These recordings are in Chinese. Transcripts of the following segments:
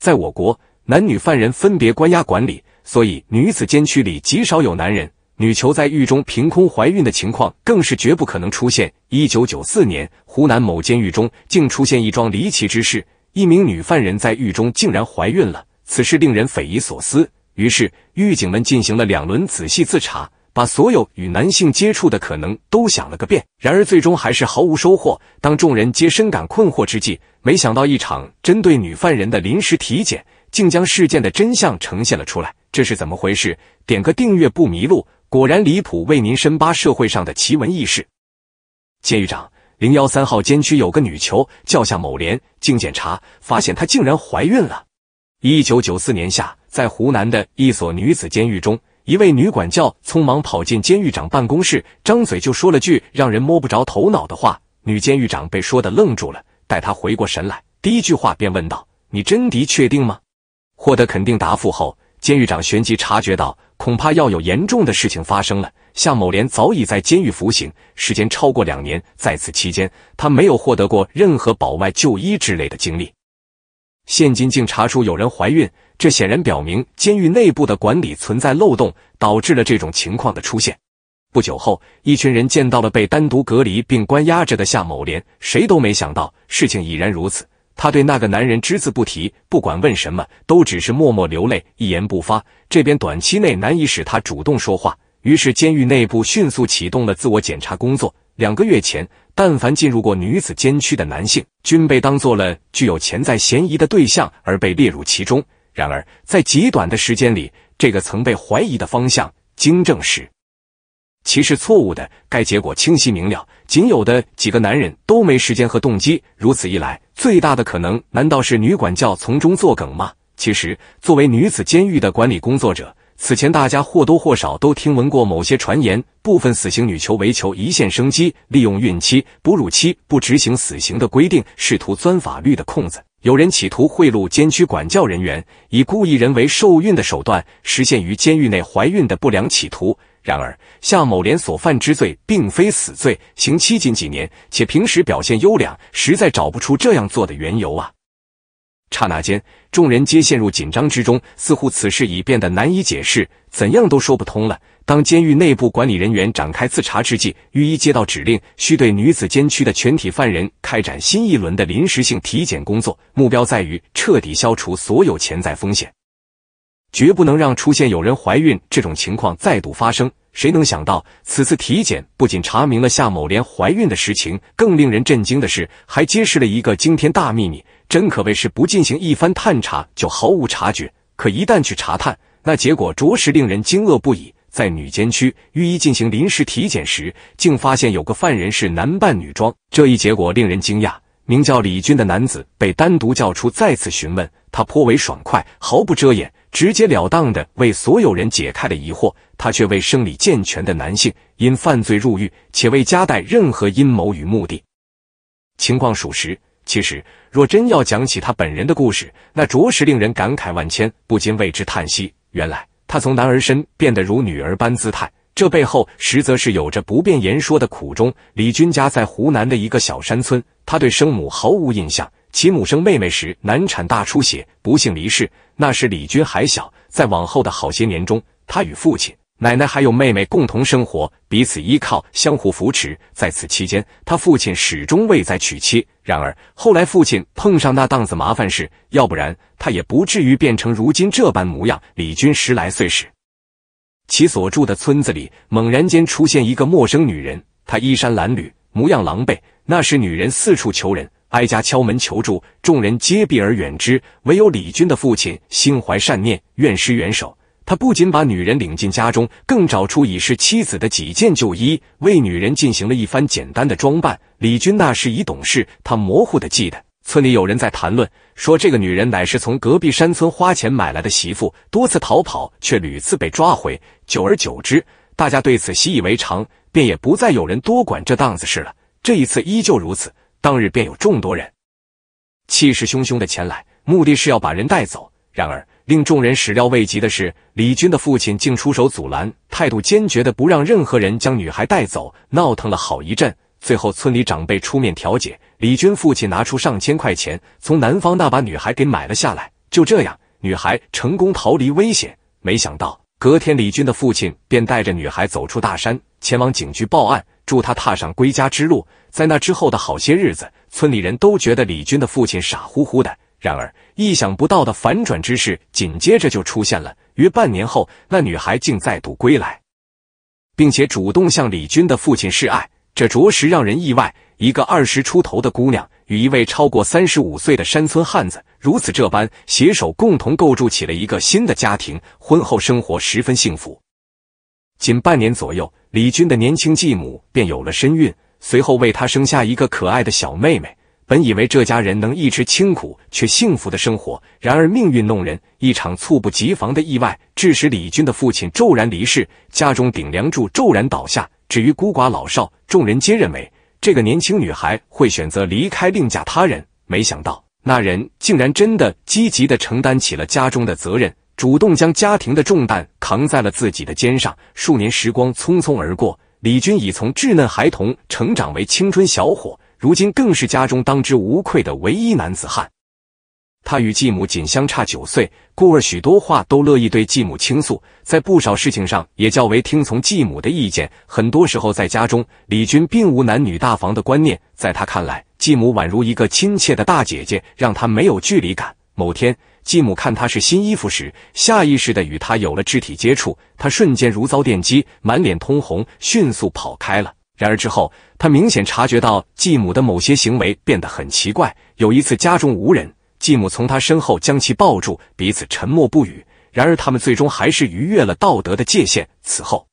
在我国，男女犯人分别关押管理，所以女子监区里极少有男人。女囚在狱中凭空怀孕的情况更是绝不可能出现。一九九四年，湖南某监狱中竟出现一桩离奇之事：一名女犯人在狱中竟然怀孕了，此事令人匪夷所思。于是，狱警们进行了两轮仔细自查。把所有与男性接触的可能都想了个遍，然而最终还是毫无收获。当众人皆深感困惑之际，没想到一场针对女犯人的临时体检，竟将事件的真相呈现了出来。这是怎么回事？点个订阅不迷路。果然离谱，为您深扒社会上的奇闻异事。监狱长，零幺三号监区有个女囚叫夏某莲，经检查发现她竟然怀孕了。一九九四年夏，在湖南的一所女子监狱中。一位女管教匆忙跑进监狱长办公室，张嘴就说了句让人摸不着头脑的话。女监狱长被说的愣住了，待她回过神来，第一句话便问道：“你真的确定吗？”获得肯定答复后，监狱长旋即察觉到，恐怕要有严重的事情发生了。夏某莲早已在监狱服刑，时间超过两年，在此期间，他没有获得过任何保外就医之类的经历。现金竟查出有人怀孕，这显然表明监狱内部的管理存在漏洞，导致了这种情况的出现。不久后，一群人见到了被单独隔离并关押着的夏某莲，谁都没想到事情已然如此。他对那个男人只字不提，不管问什么都只是默默流泪，一言不发。这边短期内难以使他主动说话，于是监狱内部迅速启动了自我检查工作。两个月前。但凡进入过女子监区的男性，均被当做了具有潜在嫌疑的对象而被列入其中。然而，在极短的时间里，这个曾被怀疑的方向经证实，其是错误的。该结果清晰明了，仅有的几个男人都没时间和动机。如此一来，最大的可能难道是女管教从中作梗吗？其实，作为女子监狱的管理工作者，此前，大家或多或少都听闻过某些传言，部分死刑女囚为求一线生机，利用孕期、哺乳期不执行死刑的规定，试图钻法律的空子。有人企图贿赂监区管教人员，以故意人为受孕的手段，实现于监狱内怀孕的不良企图。然而，夏某莲所犯之罪并非死罪，刑期仅几年，且平时表现优良，实在找不出这样做的缘由啊。刹那间，众人皆陷入紧张之中，似乎此事已变得难以解释，怎样都说不通了。当监狱内部管理人员展开自查之际，狱医接到指令，需对女子监区的全体犯人开展新一轮的临时性体检工作，目标在于彻底消除所有潜在风险，绝不能让出现有人怀孕这种情况再度发生。谁能想到，此次体检不仅查明了夏某莲怀孕的实情，更令人震惊的是，还揭示了一个惊天大秘密。真可谓是不进行一番探查就毫无察觉。可一旦去查探，那结果着实令人惊愕不已。在女监区，狱医进行临时体检时，竟发现有个犯人是男扮女装。这一结果令人惊讶。名叫李军的男子被单独叫出，再次询问，他颇为爽快，毫不遮掩，直截了当的为所有人解开了疑惑。他却为生理健全的男性因犯罪入狱，且未夹带任何阴谋与目的，情况属实。其实，若真要讲起他本人的故事，那着实令人感慨万千，不禁为之叹息。原来，他从男儿身变得如女儿般姿态，这背后实则是有着不便言说的苦衷。李军家在湖南的一个小山村，他对生母毫无印象。其母生妹妹时难产大出血，不幸离世。那时李军还小，在往后的好些年中，他与父亲、奶奶还有妹妹共同生活，彼此依靠，相互扶持。在此期间，他父亲始终未再娶妻。然而后来，父亲碰上那档子麻烦事，要不然他也不至于变成如今这般模样。李军十来岁时，其所住的村子里猛然间出现一个陌生女人，她衣衫褴褛，模样狼狈。那时女人四处求人，挨家敲门求助，众人皆避而远之，唯有李军的父亲心怀善念，愿施援手。他不仅把女人领进家中，更找出已是妻子的几件旧衣，为女人进行了一番简单的装扮。李军那时已懂事，他模糊的记得，村里有人在谈论，说这个女人乃是从隔壁山村花钱买来的媳妇，多次逃跑却屡次被抓回，久而久之，大家对此习以为常，便也不再有人多管这档子事了。这一次依旧如此，当日便有众多人气势汹汹的前来，目的是要把人带走，然而。令众人始料未及的是，李军的父亲竟出手阻拦，态度坚决的不让任何人将女孩带走，闹腾了好一阵。最后，村里长辈出面调解，李军父亲拿出上千块钱，从男方那把女孩给买了下来。就这样，女孩成功逃离危险。没想到，隔天李军的父亲便带着女孩走出大山，前往警局报案，助他踏上归家之路。在那之后的好些日子，村里人都觉得李军的父亲傻乎乎的。然而，意想不到的反转之事紧接着就出现了。约半年后，那女孩竟再度归来，并且主动向李军的父亲示爱，这着实让人意外。一个二十出头的姑娘与一位超过三十五岁的山村汉子如此这般携手，共同构筑起了一个新的家庭。婚后生活十分幸福。仅半年左右，李军的年轻继母便有了身孕，随后为他生下一个可爱的小妹妹。本以为这家人能一直清苦却幸福的生活，然而命运弄人，一场猝不及防的意外致使李军的父亲骤然离世，家中顶梁柱骤然倒下。至于孤寡老少，众人皆认为这个年轻女孩会选择离开，另嫁他人。没想到，那人竟然真的积极的承担起了家中的责任，主动将家庭的重担扛在了自己的肩上。数年时光匆匆而过，李军已从稚嫩孩童成长为青春小伙。如今更是家中当之无愧的唯一男子汉。他与继母仅相差九岁，故而许多话都乐意对继母倾诉，在不少事情上也较为听从继母的意见。很多时候在家中，李军并无男女大防的观念，在他看来，继母宛如一个亲切的大姐姐，让他没有距离感。某天，继母看他是新衣服时，下意识的与他有了肢体接触，他瞬间如遭电击，满脸通红，迅速跑开了。然而之后，他明显察觉到继母的某些行为变得很奇怪。有一次家中无人，继母从他身后将其抱住，彼此沉默不语。然而他们最终还是逾越了道德的界限。此后，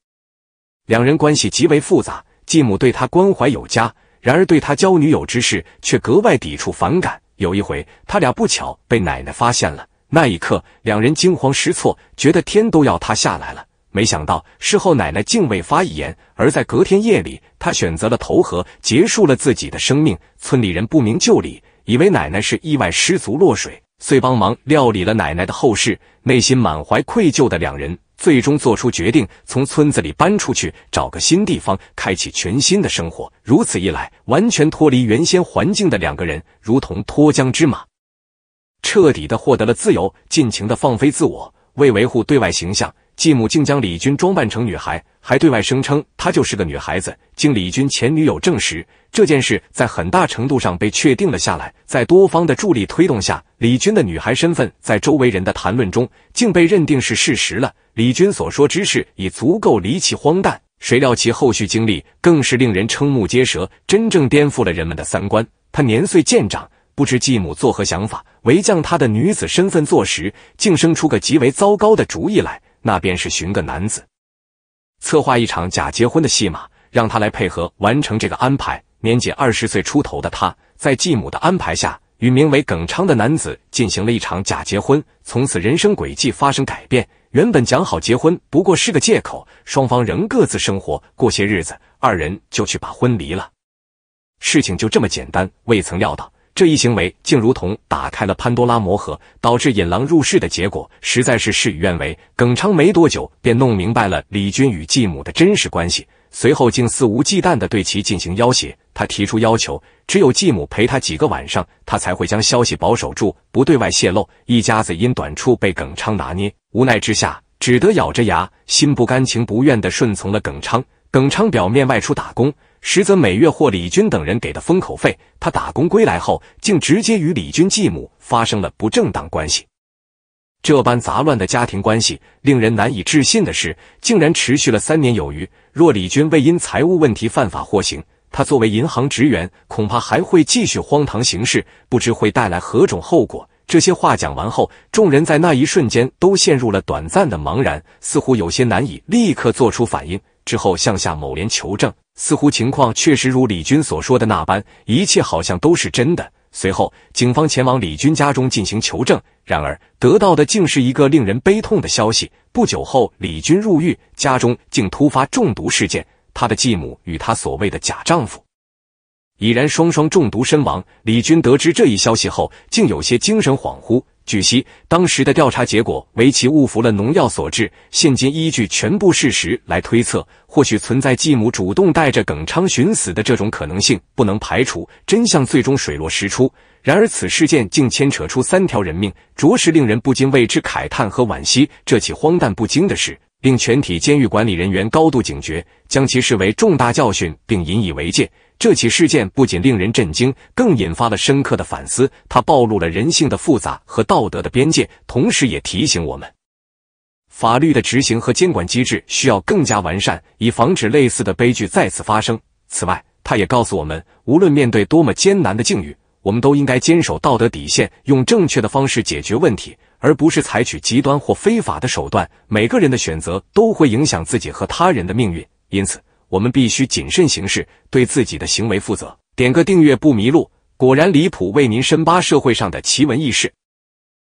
两人关系极为复杂。继母对他关怀有加，然而对他交女友之事却格外抵触反感。有一回，他俩不巧被奶奶发现了，那一刻两人惊慌失措，觉得天都要塌下来了。没想到事后奶奶竟未发一言，而在隔天夜里，她选择了投河，结束了自己的生命。村里人不明就里，以为奶奶是意外失足落水，遂帮忙料理了奶奶的后事。内心满怀愧疚的两人，最终做出决定，从村子里搬出去，找个新地方，开启全新的生活。如此一来，完全脱离原先环境的两个人，如同脱缰之马，彻底的获得了自由，尽情的放飞自我。为维护对外形象。继母竟将李军装扮成女孩，还对外声称她就是个女孩子。经李军前女友证实，这件事在很大程度上被确定了下来。在多方的助力推动下，李军的女孩身份在周围人的谈论中，竟被认定是事实了。李军所说之事已足够离奇荒诞，谁料其后续经历更是令人瞠目结舌，真正颠覆了人们的三观。他年岁渐长，不知继母作何想法，唯将他的女子身份坐实，竟生出个极为糟糕的主意来。那便是寻个男子，策划一场假结婚的戏码，让他来配合完成这个安排。年仅二十岁出头的他，在继母的安排下，与名为耿昌的男子进行了一场假结婚，从此人生轨迹发生改变。原本讲好结婚不过是个借口，双方仍各自生活。过些日子，二人就去把婚离了。事情就这么简单，未曾料到。这一行为竟如同打开了潘多拉魔盒，导致引狼入室的结果，实在是事与愿违。耿昌没多久便弄明白了李军与继母的真实关系，随后竟肆无忌惮地对其进行要挟。他提出要求，只有继母陪他几个晚上，他才会将消息保守住，不对外泄露。一家子因短处被耿昌拿捏，无奈之下只得咬着牙，心不甘情不愿地顺从了耿昌。耿昌表面外出打工。实则每月获李军等人给的封口费，他打工归来后，竟直接与李军继母发生了不正当关系。这般杂乱的家庭关系，令人难以置信的是，竟然持续了三年有余。若李军未因财务问题犯法获刑，他作为银行职员，恐怕还会继续荒唐行事，不知会带来何种后果。这些话讲完后，众人在那一瞬间都陷入了短暂的茫然，似乎有些难以立刻做出反应。之后向夏某联求证。似乎情况确实如李军所说的那般，一切好像都是真的。随后，警方前往李军家中进行求证，然而得到的竟是一个令人悲痛的消息。不久后，李军入狱，家中竟突发中毒事件，他的继母与他所谓的假丈夫，已然双双中毒身亡。李军得知这一消息后，竟有些精神恍惚。据悉，当时的调查结果为其误服了农药所致。现今依据全部事实来推测，或许存在继母主动带着耿昌寻死的这种可能性，不能排除。真相最终水落石出。然而此事件竟牵扯出三条人命，着实令人不禁为之慨叹和惋惜。这起荒诞不经的事，令全体监狱管理人员高度警觉，将其视为重大教训，并引以为戒。这起事件不仅令人震惊，更引发了深刻的反思。它暴露了人性的复杂和道德的边界，同时也提醒我们，法律的执行和监管机制需要更加完善，以防止类似的悲剧再次发生。此外，它也告诉我们，无论面对多么艰难的境遇，我们都应该坚守道德底线，用正确的方式解决问题，而不是采取极端或非法的手段。每个人的选择都会影响自己和他人的命运，因此。我们必须谨慎行事，对自己的行为负责。点个订阅不迷路。果然离谱，为您深扒社会上的奇闻异事。